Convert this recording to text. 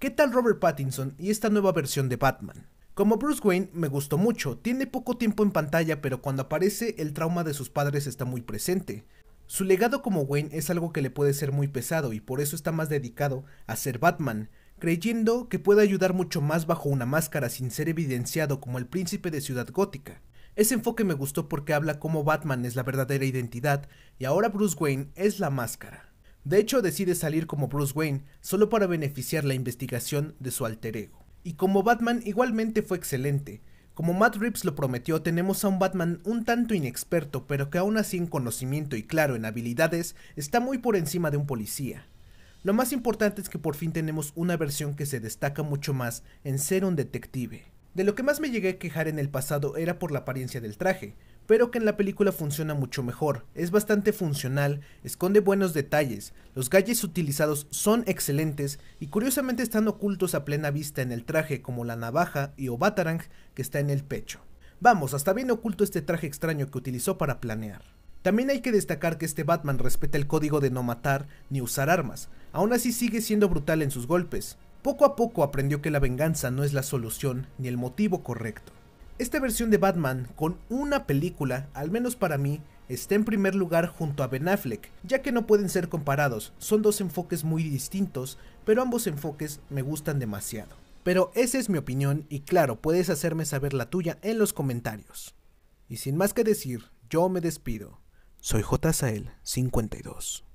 ¿Qué tal Robert Pattinson y esta nueva versión de Batman? Como Bruce Wayne me gustó mucho, tiene poco tiempo en pantalla pero cuando aparece el trauma de sus padres está muy presente. Su legado como Wayne es algo que le puede ser muy pesado y por eso está más dedicado a ser Batman, creyendo que puede ayudar mucho más bajo una máscara sin ser evidenciado como el príncipe de Ciudad Gótica. Ese enfoque me gustó porque habla como Batman es la verdadera identidad y ahora Bruce Wayne es la máscara. De hecho, decide salir como Bruce Wayne solo para beneficiar la investigación de su alter ego. Y como Batman igualmente fue excelente. Como Matt Reeves lo prometió, tenemos a un Batman un tanto inexperto, pero que aún así en conocimiento y claro en habilidades está muy por encima de un policía. Lo más importante es que por fin tenemos una versión que se destaca mucho más en ser un detective. De lo que más me llegué a quejar en el pasado era por la apariencia del traje, pero que en la película funciona mucho mejor. Es bastante funcional, esconde buenos detalles, los galles utilizados son excelentes y curiosamente están ocultos a plena vista en el traje como la navaja y o batarang que está en el pecho. Vamos, hasta bien oculto este traje extraño que utilizó para planear. También hay que destacar que este Batman respeta el código de no matar ni usar armas, aún así sigue siendo brutal en sus golpes. Poco a poco aprendió que la venganza no es la solución ni el motivo correcto. Esta versión de Batman con una película, al menos para mí, está en primer lugar junto a Ben Affleck, ya que no pueden ser comparados, son dos enfoques muy distintos, pero ambos enfoques me gustan demasiado. Pero esa es mi opinión y claro, puedes hacerme saber la tuya en los comentarios. Y sin más que decir, yo me despido. Soy J. 52.